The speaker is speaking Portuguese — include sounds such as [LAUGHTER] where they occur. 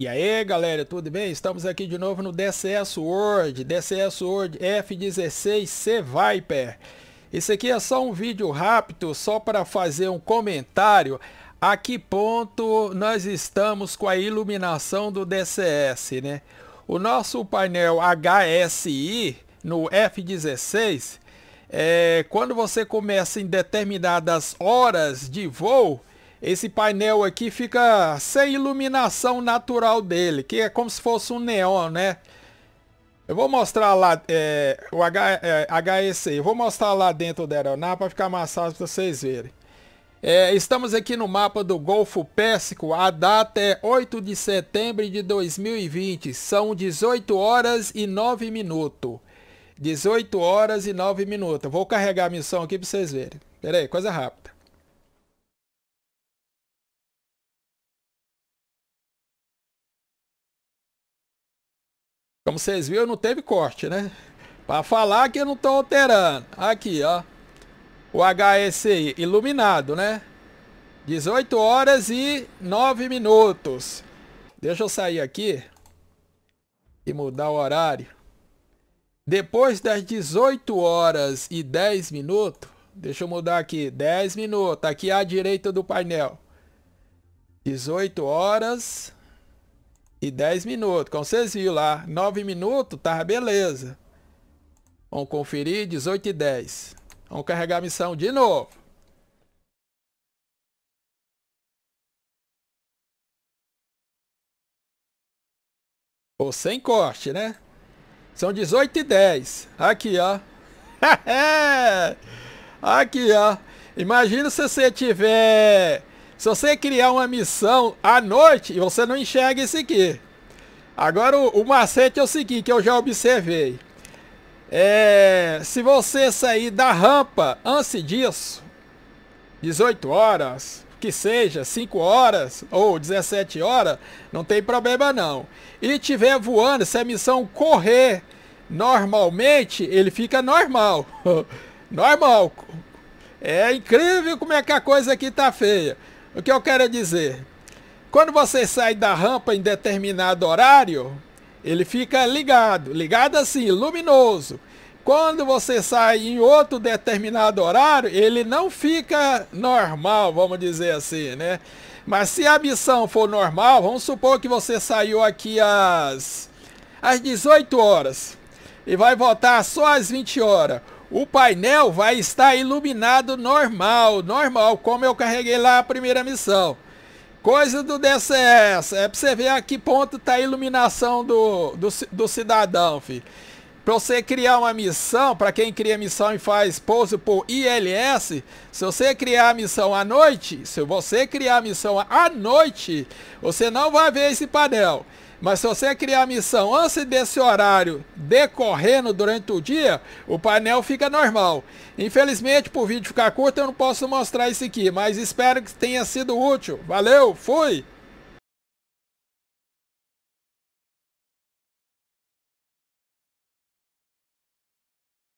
E aí galera, tudo bem? Estamos aqui de novo no DCS World, DCS World F16C Viper. Esse aqui é só um vídeo rápido, só para fazer um comentário a que ponto nós estamos com a iluminação do DCS, né? O nosso painel HSI no F16, é, quando você começa em determinadas horas de voo, esse painel aqui fica sem iluminação natural dele, que é como se fosse um neon, né? Eu vou mostrar lá é, o H, é, HEC, eu vou mostrar lá dentro da aeronave para ficar mais fácil para vocês verem. É, estamos aqui no mapa do Golfo Pérsico, a data é 8 de setembro de 2020, são 18 horas e 9 minutos. 18 horas e 9 minutos. Vou carregar a missão aqui para vocês verem. Pera aí, coisa rápida. Como vocês viram, não teve corte, né? Para falar que eu não estou alterando. Aqui, ó. O HSI iluminado, né? 18 horas e 9 minutos. Deixa eu sair aqui e mudar o horário. Depois das 18 horas e 10 minutos, deixa eu mudar aqui, 10 minutos, tá aqui à direita do painel. 18 horas e 10 minutos. Como vocês viram lá, 9 minutos, tava tá, beleza. Vamos conferir, 18 e 10. Vamos carregar a missão de novo. Ou sem corte, né? São 18 e 10. Aqui, ó. [LAUGHS] Aqui, ó. Imagina se você tiver se você criar uma missão à noite, você não enxerga isso aqui. Agora o, o macete é o seguinte, que eu já observei. É, se você sair da rampa antes disso, 18 horas, que seja 5 horas ou 17 horas, não tem problema não. E tiver voando, se a missão correr normalmente, ele fica normal. [LAUGHS] normal. É incrível como é que a coisa aqui tá feia. O que eu quero é dizer, quando você sai da rampa em determinado horário, ele fica ligado, ligado assim, luminoso. Quando você sai em outro determinado horário, ele não fica normal, vamos dizer assim, né? Mas se a missão for normal, vamos supor que você saiu aqui às, às 18 horas e vai voltar só às 20 horas. O painel vai estar iluminado normal, normal, como eu carreguei lá a primeira missão. Coisa do DCS, é pra você ver a que ponto tá a iluminação do, do, do cidadão, filho. Pra você criar uma missão, para quem cria missão e faz pouso por ILS, se você criar a missão à noite, se você criar a missão à noite, você não vai ver esse painel. Mas se você criar a missão antes desse horário decorrendo durante o dia, o painel fica normal. Infelizmente, por vídeo ficar curto, eu não posso mostrar isso aqui, mas espero que tenha sido útil. Valeu, fui!